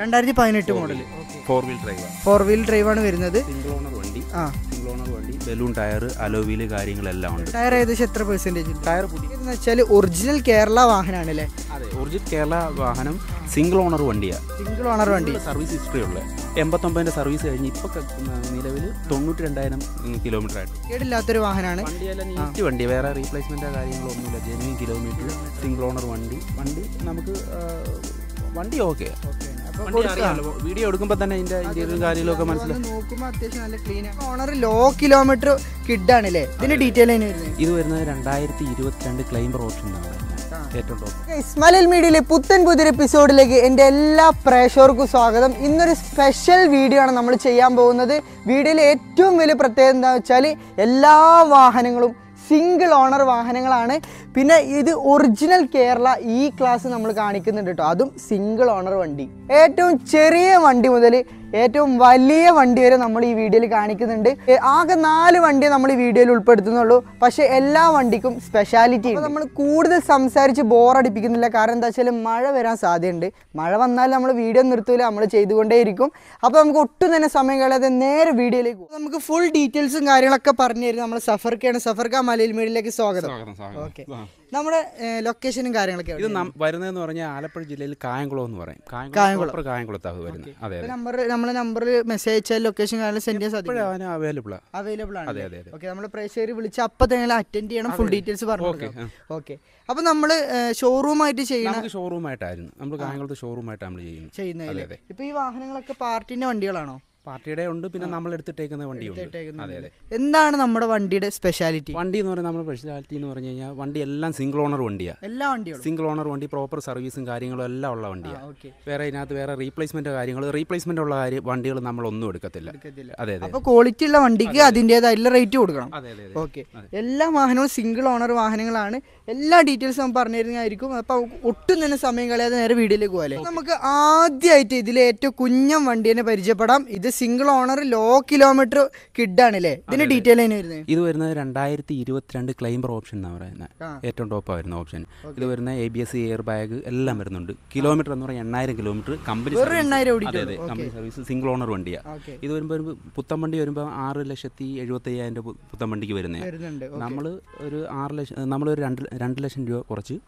രണ്ടായിരത്തി പതിനെട്ട് model four wheel drive four wheel drive ആണ് വരുന്നത് വണ്ടി ആ സിംഗിൾ ഓണർ വണ്ടി ബലൂൺ ടയർ അലോവിയിൽ കാര്യങ്ങളെല്ലാം ഉണ്ട് ടയർ ഏകദേശം എത്ര പെർസെന്റേജ് ടയർ എന്ന് വെച്ചാൽ ഒറിജിനൽ കേരള വാഹനമാണ് അല്ലേ അതെ ഒറിജിനൽ കേരള വാഹനം സിംഗിൾ ഓണർ വണ്ടിയാ സിംഗിൾ ഓണർ വണ്ടി സർവീസ് ഹിസ്റ്ററി ഉള്ള എൺപത്തൊമ്പതിന്റെ സർവീസ് കഴിഞ്ഞ് ഇപ്പൊ നിലവിൽ തൊണ്ണൂറ്റി രണ്ടായിരം കിലോമീറ്റർ ആയിട്ട് കേടില്ലാത്തൊരു വാഹനമാണ് നീറ്റ് വണ്ടി വേറെ റീപ്ലേസ്മെന്റ് കാര്യങ്ങളൊന്നുമില്ല ജെനുവിൻ കിലോമീറ്റർ സിംഗിൾ ഓണർ വണ്ടി വണ്ടി നമുക്ക് വണ്ടി ഓക്കെ ഓക്കെ വീഡിയോ എടുക്കുമ്പോൾ തന്നെ അതിന്റെ ഇന്റീരിയറും കാര്യങ്ങളൊക്കെ മനസ്സിലായി നോക്കുമ്പോ അത്യാവശ്യം നല്ല ക്ലീൻ ഓണർ ലോ കിലോമീറ്റർ കിഡ് ആണ് അല്ലേ ഇതിന്റെ ഡീറ്റെയിൽ ഇത് വരുന്നത് രണ്ടായിരത്തി ഇരുപത്തിരണ്ട് ക്ലൈംബർ ഓപ്ഷൻ ആണ് മലൽ മീഡിയയിലെ പുത്തൻ പുതിയ എപ്പിസോഡിലേക്ക് എൻ്റെ എല്ലാ പ്രേക്ഷകർക്കും സ്വാഗതം ഇന്നൊരു സ്പെഷ്യൽ വീഡിയോ ആണ് നമ്മൾ ചെയ്യാൻ പോകുന്നത് വീഡിയോയിലെ ഏറ്റവും വലിയ പ്രത്യേകത എന്താ വെച്ചാൽ എല്ലാ വാഹനങ്ങളും സിംഗിൾ ഓണർ വാഹനങ്ങളാണ് പിന്നെ ഇത് ഒറിജിനൽ കേരള ഈ ക്ലാസ് നമ്മൾ കാണിക്കുന്നുണ്ട് കേട്ടോ അതും സിംഗിൾ ഓണർ വണ്ടി ഏറ്റവും ചെറിയ വണ്ടി മുതൽ ഏറ്റവും വലിയ വണ്ടി വരെ നമ്മൾ ഈ വീഡിയോയിൽ കാണിക്കുന്നുണ്ട് ആകെ നാല് വണ്ടിയെ നമ്മൾ ഈ വീഡിയോയിൽ ഉൾപ്പെടുത്തുന്നുള്ളൂ പക്ഷെ എല്ലാ വണ്ടിക്കും സ്പെഷ്യാലിറ്റി ഉണ്ട് നമ്മൾ കൂടുതൽ സംസാരിച്ച് ബോറടിപ്പിക്കുന്നില്ല കാരണം എന്താ വെച്ചാൽ മഴ വരാൻ സാധ്യതയുണ്ട് മഴ വന്നാൽ നമ്മൾ വീഡിയോ നിർത്തൂല നമ്മൾ ചെയ്തുകൊണ്ടേയിരിക്കും അപ്പോൾ നമുക്ക് ഒട്ടും തന്നെ സമയം കളയാതെ നേരെ വീഡിയോയിലേക്ക് നമുക്ക് ഫുൾ ഡീറ്റെയിൽസും കാര്യങ്ങളൊക്കെ പറഞ്ഞു തരും നമ്മൾ സഫർക്കാണ് സഫർക്ക മലയിൽ മേളിലേക്ക് സ്വാഗതം ഓക്കെ നമ്മുടെ ലൊക്കേഷനും കാര്യങ്ങളൊക്കെ ഇത് വരുന്നതെന്ന് പറഞ്ഞാൽ ആലപ്പുഴ ജില്ലയിൽ കായംകുളം എന്ന് പറയും കായംകുളം കായംകുളത്താണ് വരുന്നത് അതെ നമ്പർ നമ്മളെ നമ്പറിൽ മെസ്സേജ് അയച്ചാൽ ലൊക്കേഷൻ കാര്യങ്ങൾ സെൻഡ് ചെയ്യാൻ സാധിക്കും അവൈലബിൾ അവൈലബിൾ ആണ് അതെ അതെ ഓക്കെ നമ്മൾ പ്രേക്ഷകർ വിളിച്ച് അപ്പം തന്നെ അറ്റൻഡ് ചെയ്യണം ഫുൾ ഡീറ്റെയിൽസ് പറഞ്ഞു ഓക്കെ അപ്പോൾ നമ്മൾ ഷോറൂമായിട്ട് ചെയ്യണം ഷോറൂമായിട്ടായിരുന്നു നമ്മൾ കായംകുളത്ത് ഷോറൂമായിട്ട് നമ്മൾ ചെയ്യുന്നത് ചെയ്യുന്നത് ഇപ്പോൾ ഈ വാഹനങ്ങളൊക്കെ പാർട്ടിൻ്റെ വണ്ടികളാണോ പാർട്ടിയുടെ ഉണ്ട് പിന്നെ നമ്മൾ എടുത്തിട്ടേക്കുന്ന വണ്ടിയുണ്ട് എന്താണ് നമ്മുടെ വണ്ടിയുടെ സ്പെഷ്യാലിറ്റി വണ്ടി എന്ന് പറയുന്നത് നമ്മുടെ സ്പെഷ്യാലിറ്റി എന്ന് പറഞ്ഞു കഴിഞ്ഞാൽ വണ്ടി എല്ലാം സിംഗിൾ ഓണർ വണ്ടിയാണ് എല്ലാ വണ്ടിയും സിംഗിൾ ഓണർ വണ്ടി പ്രോപ്പർ സർവീസും കാര്യങ്ങളും എല്ലാം ഉള്ള വണ്ടിയാണ് വേറെ ഇതിനകത്ത് വേറെ റീപ്ലേസ്മെന്റ് കാര്യങ്ങൾ റീപ്ലേസ്മെന്റ് ഉള്ള കാര്യം വണ്ടികൾ നമ്മൾ ഒന്നും എടുക്കത്തില്ല അതെ അതെ അപ്പോൾ ക്വാളിറ്റി ഉള്ള വണ്ടിക്ക് അതിൻ്റെതായിട്ടുള്ള റേറ്റ് കൊടുക്കണം അതെ അതെ ഓക്കെ എല്ലാ വാഹനവും സിംഗിൾ ഓണർ വാഹനങ്ങളാണ് എല്ലാ ഡീറ്റെയിൽസും നമ്മൾ പറഞ്ഞു തരുന്നതായിരിക്കും അപ്പോൾ ഒട്ടും തന്നെ സമയം കളയാതെ നേരെ വീഡിയോയിലേക്ക് പോകാല്ലേ നമുക്ക് ആദ്യമായിട്ട് ഇതിലെ ഏറ്റവും കുഞ്ഞം വണ്ടിയെ പരിചയപ്പെടാം ഇത് സിംഗിൾ ഓണർ ലോ കിലോമീറ്റർ കിഡാണ് അല്ലേ ഇതിന്റെ ഡീറ്റെയിൽ വരുന്നത് ഇത് വരുന്നത് രണ്ടായിരത്തി ഇരുപത്തിരണ്ട് ക്ലൈംബർ ഓപ്ഷൻ എന്നാണ് പറയുന്നത് ഏറ്റവും ടോപ്പ് ആയിരുന്ന ഓപ്ഷൻ ഇത് വരുന്ന A B S air bag എല്ലാം വരുന്നുണ്ട് കിലോമീറ്റർ എന്ന് പറയുന്നത് എണ്ണായിരം kilometre company company service single owner വണ്ടിയാ ഇത് വരുമ്പോൾ പുത്തൻ വണ്ടി വരുമ്പോൾ ആറ് ലക്ഷത്തി എഴുപത്തി അയ്യായിരം രൂപ പുത്തൻ വണ്ടിക്ക് വരുന്നത് നമ്മൾ ഒരു ആറ് ലക്ഷം നമ്മളൊരു രണ്ട് രണ്ട് ലക്ഷം രൂപ കുറച്ച്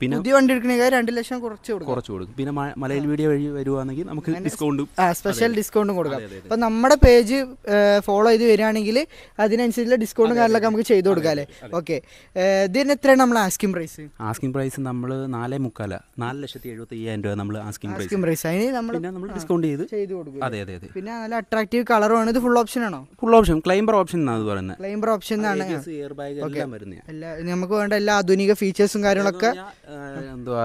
പിന്നെ പുതിയ വണ്ടി എടുക്കണേ രണ്ട് ലക്ഷം കുറച്ച് കുറച്ച് കൊടുക്കും പിന്നെ മലയിൽ വീഡിയോ വഴി വരുവാണെങ്കിൽ നമുക്ക് ഡിസ്കൗണ്ട് സ്പെഷ്യൽ ഡിസ്കൗണ്ട് ഡിസ്കൗണ്ടും കൊടുക്കാം അപ്പം നമ്മുടെ പേജ് ഫോളോ ചെയ്ത് വരികയാണെങ്കിൽ അതിനനുസരിച്ചുള്ള ഡിസ്കൗണ്ടും കാര്യങ്ങളൊക്കെ നമുക്ക് ചെയ്ത് അല്ലേ ഓക്കെ ഇതിന് എത്രയാണ് നമ്മൾ ആസ്കിംഗ് പ്രൈസ് ആസ്കിംഗ് പ്രൈസ് നമ്മൾ നാലേ മുക്കാല നാല് ലക്ഷത്തി എഴുപത്തി അയ്യായിരം രൂപ നമ്മൾ ആസ്കിംഗ് പ്രൈസ് പ്രൈസ് അതിന് നമ്മൾ നമ്മൾ ഡിസ്കൗണ്ട് ചെയ്ത് ചെയ്തു കൊടുക്കും അതെ അതെ അതെ പിന്നെ നല്ല അട്രാക്റ്റീവ് കളറും ആണ് ഇത് ഫുൾ ഓപ്ഷൻ ആണോ ഫുൾ ഓപ്ഷൻ ക്ലൈംബർ ഓപ്ഷൻ എന്നാണ് പറയുന്നത് ക്ലൈംബർ ഓപ്ഷൻ എന്നാണ് നമുക്ക് വേണ്ട എല്ലാ ആധുനിക ഫീച്ചേഴ്സും കാര്യങ്ങളൊക്കെ എന്തുവാ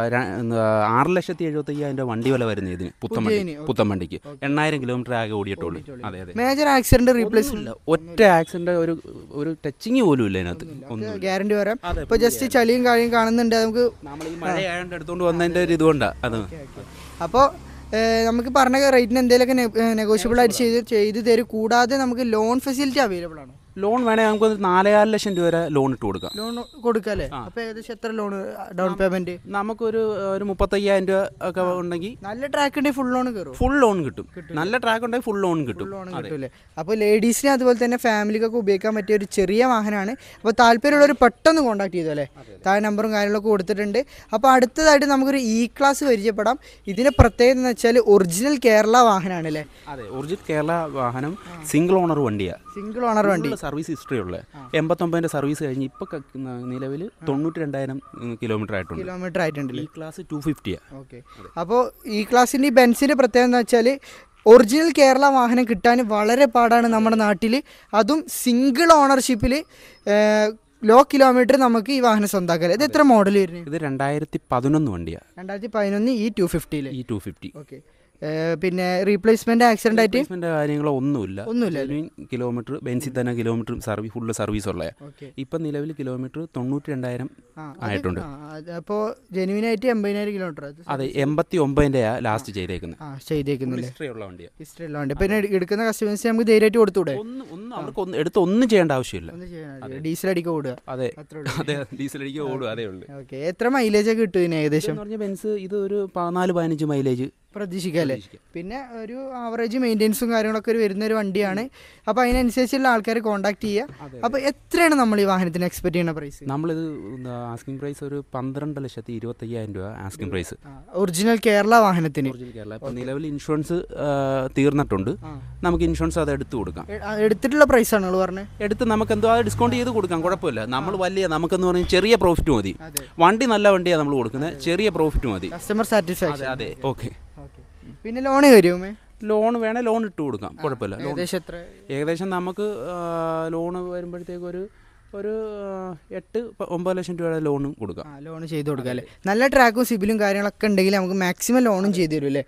ആറ് ലക്ഷത്തി എഴുപത്തി അയ്യായിരം രൂപ വണ്ടി വില വരുന്നത് ഇതിന് പുത്തൻ പുത്തൻ വണ്ടിക്ക് എണ്ണായിരം കിലോമീറ്റർ കിലോമീറ്റർ ആകെ ഓടിയിട്ടുള്ളൂ അതെ അതെ മേജർ ആക്സിഡന്റ് റീപ്ലേസ് ഇല്ല ഒറ്റ ആക്സിഡന്റ് ഒരു ഒരു ടച്ചിങ് പോലും ഇല്ല അതിനകത്ത് ഗ്യാരണ്ടി വരാം ഇപ്പൊ ജസ്റ്റ് ചളിയും കാര്യം കാണുന്നുണ്ട് നമുക്ക് നമ്മൾ ഈ മഴ ആയതുകൊണ്ട് എടുത്തുകൊണ്ട് വന്നതിന്റെ ഒരു ഇതുകൊണ്ടാണ് അത് അപ്പോൾ നമുക്ക് പറഞ്ഞ റേറ്റിന് എന്തെങ്കിലുമൊക്കെ നെഗോഷ്യബിൾ ആയിട്ട് ചെയ്ത് ചെയ്ത് തരും കൂടാതെ നമുക്ക് ലോൺ ഫെസിലിറ്റി അവൈലബിൾ ആണ് ലോൺ വേണേ നമുക്ക് ഒരു നാലേകാല് ലക്ഷം രൂപ വരെ ലോൺ ഇട്ട് കൊടുക്കാം ലോൺ കൊടുക്കാല്ലേ അപ്പൊ ഏകദേശം എത്ര ലോൺ ഡൗൺ പേയ്മെന്റ് നമുക്കൊരു ഒരു മുപ്പത്തയ്യായിരം രൂപ ഒക്കെ ഉണ്ടെങ്കിൽ നല്ല ട്രാക്ക് ഉണ്ടെങ്കിൽ ഫുൾ ലോൺ കയറും ഫുൾ ലോൺ കിട്ടും നല്ല ട്രാക്ക് ഉണ്ടെങ്കിൽ ഫുൾ ലോൺ കിട്ടും ലോൺ കിട്ടൂലേ അപ്പോൾ ലേഡീസിനെ അതുപോലെ തന്നെ ഫാമിലിക്കൊക്കെ ഉപയോഗിക്കാൻ പറ്റിയ ഒരു ചെറിയ വാഹനമാണ് അപ്പോൾ താല്പര്യമുള്ളവർ പെട്ടെന്ന് കോൺടാക്ട് ചെയ്തു അല്ലേ താഴെ നമ്പറും കാര്യങ്ങളൊക്കെ കൊടുത്തിട്ടുണ്ട് അപ്പോൾ അടുത്തതായിട്ട് നമുക്കൊരു ഇ ക്ലാസ് പരിചയപ്പെടാം ഇതിൻ്റെ പ്രത്യേകത എന്ന് വെച്ചാൽ ഒറിജിനൽ കേരള വാഹനമാണ് അല്ലേ അതെ ഒറിജിനൽ കേരള വാഹനം സിംഗിൾ ഓണർ വണ്ടിയാണ് സിംഗിൾ ഓണർ വണ്ടി സർവീസ് ഹിസ്റ്ററി ഉള്ളത് എൺപത്തൊമ്പതിൻ്റെ സർവീസ് കഴിഞ്ഞ് ഇപ്പൊ നിലവിൽ തൊണ്ണൂറ്റി രണ്ടായിരം കിലോമീറ്റർ ആയിട്ടുണ്ട് കിലോമീറ്റർ ആയിട്ടുണ്ട് ഈ ക്ലാസ് ടു ഫിഫ്റ്റിയാണ് ഓക്കെ അപ്പോൾ ഈ ക്ലാസ്സിൻ്റെ ഈ പ്രത്യേകത എന്ന് വെച്ചാൽ ഒറിജിനൽ കേരള വാഹനം കിട്ടാൻ വളരെ പാടാണ് നമ്മുടെ നാട്ടിൽ അതും സിംഗിൾ ഓണർഷിപ്പിൽ ലോ കിലോമീറ്റർ നമുക്ക് ഈ വാഹനം സ്വന്തമാക്കാം ഇത് എത്ര മോഡൽ വരുന്നത് ഇത് രണ്ടായിരത്തി പതിനൊന്ന് വണ്ടിയാണ് രണ്ടായിരത്തി പതിനൊന്ന് ഈ ടു ഫിഫ്റ്റിയിൽ ഈ ടു ഫിഫ്റ്റി ഓക്കെ പിന്നെ റീപ്ലേസ്മെന്റ് ആക്സിഡന്റ് ആയിട്ട് കാര്യങ്ങളോ ഒന്നുമില്ല കിലോമീറ്റർ ബെൻസിൽ തന്നെ കിലോമീറ്റർ സർവീസ് ഫുള്ള് സർവീസ് ഉള്ള ഇപ്പൊ നിലവിൽ കിലോമീറ്റർ തൊണ്ണൂറ്റി രണ്ടായിരം ആയിട്ടുണ്ട് അപ്പോൾ ആയിട്ട് എൺപതിനായിരം കിലോമീറ്റർ അതെ എൺപത്തി ഒമ്പതിന്റെ ലാസ്റ്റ് ചെയ്തേക്കുന്നത് ഹിസ്റ്ററി ഉള്ള ഹിസ്റ്ററി ഉള്ള വണ്ടി പിന്നെ എടുക്കുന്ന കസ്റ്റമേഴ്സ് നമുക്ക് ധൈര്യമായിട്ട് കൊടുത്തൂടെ ഒന്ന് എടുത്ത് ഒന്നും ചെയ്യേണ്ട ആവശ്യമില്ല ഡീസൽ അടിക്കുക ഓടുക അതെ അതെ ഡീസൽ അടിക്കുക ഓടുക അതേ ഉള്ളൂ എത്ര മൈലേജ് കിട്ടും ഏകദേശം ബെൻസ് ഇത് ഒരു പതിനാല് പതിനഞ്ച് മൈലേജ് പ്രതീക്ഷിക്കാം അല്ലേ പിന്നെ ഒരു ആവറേജ് മെയിൻ്റെനൻസും കാര്യങ്ങളൊക്കെ ഒരു വരുന്ന ഒരു വണ്ടിയാണ് അപ്പോൾ അതിനനുസരിച്ചുള്ള ആൾക്കാർ കോൺടാക്ട് ചെയ്യുക അപ്പോൾ എത്രയാണ് നമ്മൾ ഈ വാഹനത്തിന് എക്സ്പെക്ട് ചെയ്യുന്ന പ്രൈസ് നമ്മളിത് ആസ്കിംഗ് പ്രൈസ് ഒരു പന്ത്രണ്ട് ലക്ഷത്തി ഇരുപത്തയ്യായിരം രൂപ ആസ്കിംഗ് പ്രൈസ് ഒറിജിനൽ കേരള വാഹനത്തിന് കേരള ഇപ്പോൾ നിലവിൽ ഇൻഷുറൻസ് തീർന്നിട്ടുണ്ട് നമുക്ക് ഇൻഷുറൻസ് അത് എടുത്തു കൊടുക്കാം എടുത്തിട്ടുള്ള പ്രൈസ് ആണ് പറഞ്ഞത് എടുത്ത് നമുക്ക് എന്തോ അത് ഡിസ്കൗണ്ട് ചെയ്ത് കൊടുക്കാം കുഴപ്പമില്ല നമ്മൾ വലിയ നമുക്കെന്ന് പറഞ്ഞാൽ ചെറിയ പ്രോഫിറ്റ് മതി വണ്ടി നല്ല വണ്ടിയാണ് നമ്മൾ കൊടുക്കുന്നത് ചെറിയ പ്രോഫിറ്റ് മതി കസ്റ്റമർ സാറ്റിസ്ഫാക്ഷൻ അതെ ഓക്കെ പിന്നെ ലോൺ തരുമേ ലോൺ വേണേൽ ലോൺ ഇട്ട് കൊടുക്കാം കുഴപ്പമില്ല ലോൺ ഏകദേശം എത്ര ഏകദേശം നമുക്ക് ലോണ് വരുമ്പോഴത്തേക്ക് ഒരു ഒരു എട്ട് ഒമ്പത് ലക്ഷം രൂപയുടെ ലോണും കൊടുക്കാം ലോൺ ചെയ്ത് കൊടുക്കാം അല്ലേ നല്ല ട്രാക്കും സിബിലും കാര്യങ്ങളൊക്കെ ഉണ്ടെങ്കിൽ നമുക്ക് മാക്സിമം ലോണും ചെയ്തു തരും അല്ലേ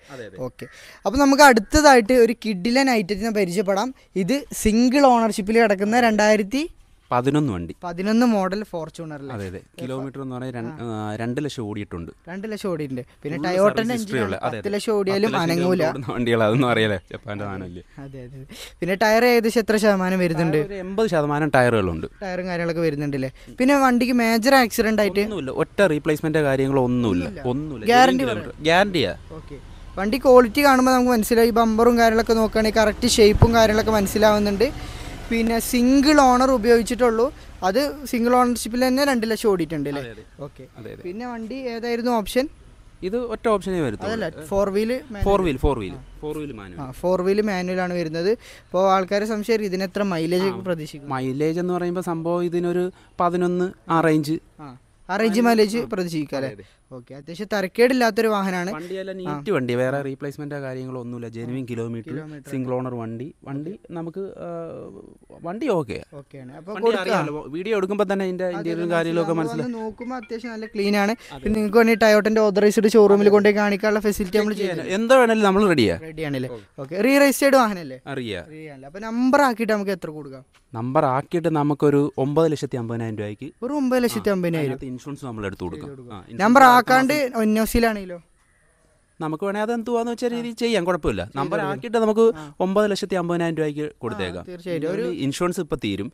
ഓക്കെ അപ്പോൾ നമുക്ക് അടുത്തതായിട്ട് ഒരു കിഡിലൻ ഐറ്റത്തിനെ പരിചയപ്പെടാം ഇത് സിംഗിൾ ഓണർഷിപ്പിൽ കിടക്കുന്ന രണ്ടായിരത്തി പതിനൊന്ന് വണ്ടി പതിനൊന്ന് മോഡൽ ഫോർച്യൂണർ അതെ അതെ കിലോമീറ്റർ എന്ന് പറഞ്ഞാൽ രണ്ട് ലക്ഷം ഓടിയിട്ടുണ്ട് രണ്ട് ലക്ഷം ഓടിയിട്ടുണ്ട് പിന്നെ ടയോട്ടന്റെ പത്ത് ലക്ഷം ഓടിയാലും അനങ്ങൂല അതൊന്നും അറിയാലേ ജപ്പാന്റെ സാധനമല്ലേ അതെ അതെ പിന്നെ ടയർ ഏകദേശം എത്ര ശതമാനം വരുന്നുണ്ട് എൺപത് ശതമാനം ടയറുകളുണ്ട് ടയറും കാര്യങ്ങളൊക്കെ വരുന്നുണ്ടല്ലേ പിന്നെ വണ്ടിക്ക് മേജർ ആക്സിഡന്റ് ആയിട്ട് ഒന്നുമില്ല ഒറ്റ റീപ്ലേസ്മെന്റ് കാര്യങ്ങളോ ഒന്നുമില്ല ഒന്നുമില്ല ഗ്യാരണ്ടി ഗ്യാരണ്ടിയാ ഓക്കെ വണ്ടി ക്വാളിറ്റി കാണുമ്പോൾ നമുക്ക് മനസ്സിലായി ബമ്പറും കാര്യങ്ങളൊക്കെ നോക്കുകയാണെങ്കിൽ കറക്റ്റ് ഷേപ്പും കാര്യങ്ങളൊക്കെ മനസ്സിലാവുന്നുണ്ട് പിന്നെ സിംഗിൾ ഓണർ ഉപയോഗിച്ചിട്ടുള്ളൂ അത് സിംഗിൾ ഓണർഷിപ്പിൽ തന്നെ രണ്ട് ലക്ഷം ഓടിയിട്ടുണ്ട് അല്ലേ ഓക്കെ പിന്നെ വണ്ടി ഏതായിരുന്നു ഓപ്ഷൻ ഇത് ഒറ്റ ഓപ്ഷനേ വരുത്തുള്ളൂ four wheel four wheel four wheel four wheel manual four wheel manual ആണ് വരുന്നത് അപ്പോൾ ആൾക്കാരെ സംശയം ഇതിന് എത്ര മൈലേജ് പ്രതീക്ഷിക്കും മൈലേജ് എന്ന് പറയുമ്പോൾ സംഭവം ഇതിനൊരു പതിനൊന്ന് ആ റേഞ്ച് ആ റേഞ്ച് മൈലേജ് പ്രതീക്ഷിക്കാം അല്ലേ ഓക്കെ അത്യാവശ്യം തരക്കേടില്ലാത്തൊരു വാഹനമാണ് നീറ്റ് വണ്ടി വേറെ റീപ്ലേസ്മെന്റ് കാര്യങ്ങളോ ഒന്നുമില്ല ജെനുവിൻ കിലോമീറ്റർ സിംഗിൾ ഓണർ വണ്ടി വണ്ടി നമുക്ക് വണ്ടി ഓക്കെ വീഡിയോ എടുക്കുമ്പോൾ തന്നെ ഇതിന്റെ ഇന്ത്യയിലും കാര്യങ്ങളൊക്കെ മനസ്സിലായി നോക്കുമ്പോൾ അത്യാവശ്യം നല്ല ക്ലീൻ ആണ് പിന്നെ നിങ്ങൾക്ക് വേണ്ടി ടയോട്ടിന്റെ ഓതറൈസ്ഡ് ഷോറൂമിൽ കൊണ്ടുപോയി കാണിക്കാനുള്ള ഫെസിലിറ്റി നമ്മൾ ചെയ്യാൻ എന്താ വേണേലും നമ്മൾ റെഡിയാ ആണല്ലേ ഓക്കെ റീ രജിസ്റ്റേർഡ് വാഹനല്ലേ അറിയാ അപ്പൊ നമ്പർ ആക്കിയിട്ട് നമുക്ക് എത്ര കൊടുക്കാം നമ്പർ ആക്കിയിട്ട് നമുക്കൊരു ഒമ്പത് ലക്ഷത്തി അമ്പതിനായിരം രൂപയ്ക്ക് ഒരു ഒമ്പത് ലക്ഷത്തി അമ്പതിനായിരം ഇൻഷുറൻസ് നമ്മൾ എടുത്തു കൊടുക്കാം നമ്പർ ആ ആക്കാണ്ട് ഒന്നോസിലാണെങ്കിലോ നമുക്ക് വേണമെങ്കിൽ അത് എന്ത് പോവാന്ന് വെച്ചാൽ രീതി ചെയ്യാം കുഴപ്പമില്ല നമ്പർ ആക്കിയിട്ട് നമുക്ക് ഒമ്പത് ലക്ഷത്തി അമ്പതിനായിരം രൂപയ്ക്ക് കൊടുത്തേക്കാം ഇൻഷുറൻസ് ഇപ്പൊ തീരും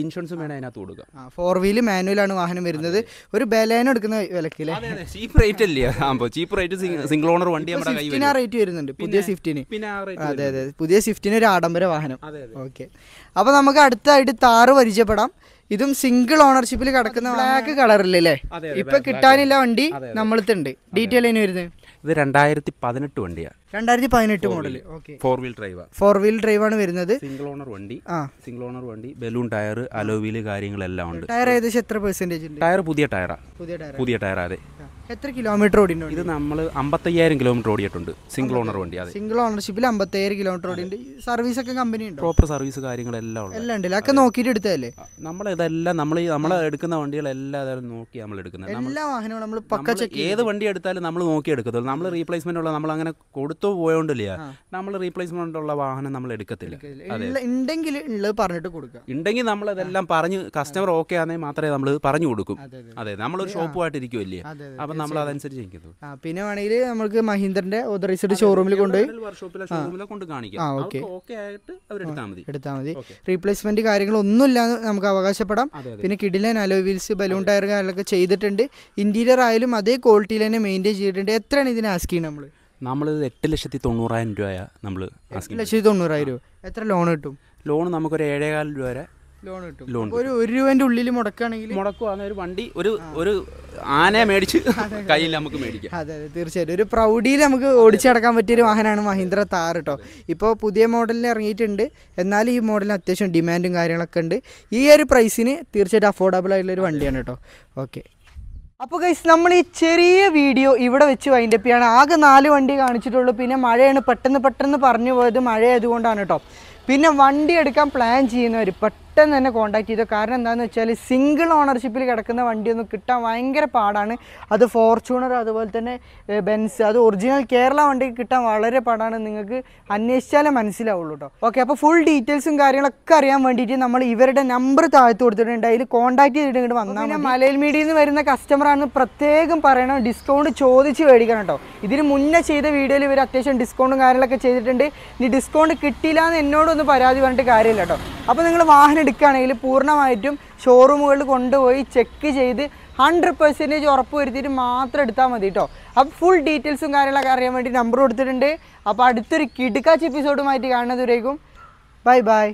ഇൻഷുറൻസ് വേണം അതിനകത്ത് കൊടുക്കാം ഫോർ വീല് മാനുവൽ ആണ് വാഹനം വരുന്നത് ഒരു ബലേനോ എടുക്കുന്ന വിലക്കില്ലേ ചീപ്പ് റേറ്റ് അല്ലേ ആകുമ്പോൾ ചീപ്പ് റേറ്റ് സിംഗിൾ ഓണർ വണ്ടി നമ്മുടെ റേറ്റ് വരുന്നുണ്ട് പുതിയ സ്വിഫ്റ്റിന് അതെ അതെ പുതിയ സ്വിഫ്റ്റിന് ഒരു ആഡംബര വാഹനം ഓക്കെ അപ്പൊ നമുക്ക് അടുത്തായിട്ട് താറ് പരിചയപ്പെടാം ഇതും സിംഗിൾ ഓണർഷിപ്പിൽ കിടക്കുന്ന ബ്ലാക്ക് കളറിലല്ലേ ഇപ്പൊ കിട്ടാനില്ല വണ്ടി നമ്മളത്തുണ്ട് ഡീറ്റെയിൽ അതിന് വരുന്നത് ഇത് രണ്ടായിരത്തി പതിനെട്ട് വണ്ടിയാണ് രണ്ടായിരത്തി പതിനെട്ട് model four wheel drive four wheel drive ആണ് വരുന്നത് സിംഗിൾ ഓണർ വണ്ടി ആ സിംഗിൾ ഓണർ വണ്ടി ബലൂൺ ടയർ അലോവിൽ കാര്യങ്ങളെല്ലാം ഉണ്ട് ടയർ ഏകദേശം എത്ര പെർസെന്റേജ് ടയർ പുതിയ ടയറാ പുതിയ ടയർ പുതിയ ടയർ അതെ എത്ര കിലോമീറ്റർ ഓടി ഇത് നമ്മൾ അമ്പത്തയ്യായിരം കിലോമീറ്റർ ഓടിയിട്ടുണ്ട് സിംഗിൾ ഓണർ വണ്ടി അതെ സിംഗിൾ ഓണർഷിപ്പിൽ അമ്പത്തയ്യായിരം കിലോമീറ്റർ ഓടിയിട്ടുണ്ട് സർവീസ് ഒക്കെ കമ്പനി ഉണ്ട് പ്രോപ്പർ സർവീസ് കാര്യങ്ങളെല്ലാം ഉണ്ട് എല്ലാം ഉണ്ട് അതൊക്കെ നോക്കിയിട്ട് എടുത്തതല്ലേ നമ്മൾ ഇതെല്ലാം നമ്മൾ നമ്മൾ എടുക്കുന്ന വണ്ടികളെല്ലാം അതായത് നോക്കി നമ്മൾ എടുക്കുന്നത് എല്ലാ വാഹനവും നമ്മൾ പക്ക ചെക്ക് ഏത് വണ്ടി എടുത്താലും നമ്മൾ നോക്കി എടുക്കത്തുള്ളൂ നമ്മൾ റീപ്ലേസ്മെന്റ് ഉള്ള നമ്മൾ അങ്ങനെ കൊടുത്തു പോയോണ്ടില്ല നമ്മൾ റീപ്ലേസ്മെന്റ് ഉള്ള വാഹനം നമ്മൾ എടുക്കത്തില്ല ഉണ്ടെങ്കിൽ ഉള്ളത് പറഞ്ഞിട്ട് കൊടുക്കുക ഉണ്ടെങ്കിൽ നമ്മൾ ഇതെല്ലാം പറഞ്ഞ് കസ്റ്റമർ ഓക്കെ ആണെങ്കിൽ മാത്രമേ നമ്മൾ പറഞ്ഞു കൊടുക്കും അതെ നമ്മളൊരു ഷോപ്പുമായിട്ട് ഇരിക്കുമല്ലേ അപ്പം നമ്മൾ അതനുസരിച്ച് പിന്നെ വേണമെങ്കിൽ നമുക്ക് മഹീന്ദ്രന്റെ ഓതറൈസ്ഡ് ഷോറൂമിൽ കൊണ്ടുപോയി കൊണ്ട് ആയിട്ട് അവർ എടുത്താൽ മതി എടുത്താൽ മതി റീപ്ലേസ്മെന്റ് കാര്യങ്ങളൊന്നും നമുക്ക് അവകാശപ്പെടാം പിന്നെ കിഡിലൻ അലോ വീൽസ് ബലൂൺ ടയർ കാര്യങ്ങളൊക്കെ ചെയ്തിട്ടുണ്ട് ഇന്റീരിയർ ആയാലും അതേ ക്വാളിറ്റിയിൽ തന്നെ മെയിൻറ്റെയിൻ ചെയ്തിട്ടുണ്ട് എത്രയാണ് ഇതിന് ആസ്ക് ചെയ്യുന്നത് നമ്മൾ നമ്മൾ എട്ട് ലക്ഷത്തി തൊണ്ണൂറായിരം രൂപയാണ് നമ്മൾ എട്ട് ലക്ഷത്തി തൊണ്ണൂറായിരം രൂപ എത്ര ലോൺ കിട്ടും ലോൺ നമുക്കൊരു ഏഴേകാലം രൂപ വരെ ലോൺ ഒരു ഒരു രൂപേൻ്റെ ഉള്ളിൽ മുടക്കുകയാണെങ്കിൽ മുടക്കുവാന്ന് ഒരു വണ്ടി ഒരു ഒരു ആനയെ മേടിച്ച് കയ്യിൽ നമുക്ക് മേടിക്കാം അതെ അതെ തീർച്ചയായിട്ടും ഒരു പ്രൗഢിയിൽ നമുക്ക് ഓടിച്ചടക്കാൻ പറ്റിയൊരു വാഹനമാണ് മഹീന്ദ്ര താർ കേട്ടോ ഇപ്പോൾ പുതിയ മോഡലിന് ഇറങ്ങിയിട്ടുണ്ട് എന്നാൽ ഈ മോഡലിന് അത്യാവശ്യം ഡിമാൻഡും കാര്യങ്ങളൊക്കെ ഉണ്ട് ഈ ഒരു പ്രൈസിന് തീർച്ചയായിട്ടും അഫോർഡബിൾ ആയിട്ടുള്ള ഒരു വണ്ടിയാണ് കേട്ടോ ഓക്കെ അപ്പോൾ ഗൈസ് നമ്മൾ ഈ ചെറിയ വീഡിയോ ഇവിടെ വെച്ച് വൈൻഡ് അപ്പ് ചെയ്യാണ് ആകെ നാല് വണ്ടി കാണിച്ചിട്ടുള്ളൂ പിന്നെ മഴയാണ് പെട്ടെന്ന് പെട്ടെന്ന് പറഞ്ഞു പോയത് മഴ ആയതുകൊണ്ടാണ് കേട്ടോ പിന്നെ വണ്ടി എടുക്കാൻ പ്ലാൻ ചെയ്യുന്നവർ പെട്ടെന്ന് പെട്ടെന്ന് തന്നെ കോണ്ടാക്ട് ചെയ്തു കാരണം എന്താണെന്ന് വെച്ചാൽ സിംഗിൾ ഓണർഷിപ്പിൽ കിടക്കുന്ന വണ്ടിയൊന്നും കിട്ടാൻ ഭയങ്കര പാടാണ് അത് ഫോർച്യൂണർ അതുപോലെ തന്നെ ബെൻസ് അത് ഒറിജിനൽ കേരള വണ്ടിക്ക് കിട്ടാൻ വളരെ പാടാണ് നിങ്ങൾക്ക് അന്വേഷിച്ചാലേ മനസ്സിലാവുള്ളൂ കേട്ടോ ഓക്കെ അപ്പോൾ ഫുൾ ഡീറ്റെയിൽസും കാര്യങ്ങളൊക്കെ അറിയാൻ വേണ്ടിയിട്ട് നമ്മൾ ഇവരുടെ നമ്പർ താഴ്ത്തു കൊടുത്തിട്ടുണ്ട് അതിൽ കോൺടാക്ട് ചെയ്തിട്ട് ഇങ്ങോട്ട് വന്നാൽ പിന്നെ മലയിൽ മീഡിയയിൽ നിന്ന് വരുന്ന കസ്റ്റമറാണ് പ്രത്യേകം പറയണം ഡിസ്കൗണ്ട് ചോദിച്ച് മേടിക്കണം കേട്ടോ ഇതിന് മുന്നേ ചെയ്ത വീഡിയോയിൽ ഇവർ അത്യാവശ്യം ഡിസ്കൗണ്ടും കാര്യങ്ങളൊക്കെ ചെയ്തിട്ടുണ്ട് ഇനി ഡിസ്കൗണ്ട് കിട്ടിയില്ല എന്ന് എന്നോടൊന്ന് പരാതി പറഞ്ഞിട്ട് കാര്യമില്ല കേട്ടോ അപ്പോൾ നിങ്ങൾ വാഹനം എടുക്കുകയാണെങ്കിൽ പൂർണ്ണമായിട്ടും ഷോറൂമുകളിൽ കൊണ്ടുപോയി ചെക്ക് ചെയ്ത് ഹൺഡ്രഡ് പെർസെൻറ്റേജ് ഉറപ്പ് വരുത്തിയിട്ട് മാത്രം എടുത്താൽ മതി കേട്ടോ അപ്പോൾ ഫുൾ ഡീറ്റെയിൽസും കാര്യങ്ങളൊക്കെ അറിയാൻ വേണ്ടി നമ്പർ കൊടുത്തിട്ടുണ്ട് അപ്പോൾ അടുത്തൊരു കിടുക്കാച്ച് എപ്പിസോഡുമായിട്ട് കാണുന്നതുവരേക്കും ബൈ ബൈ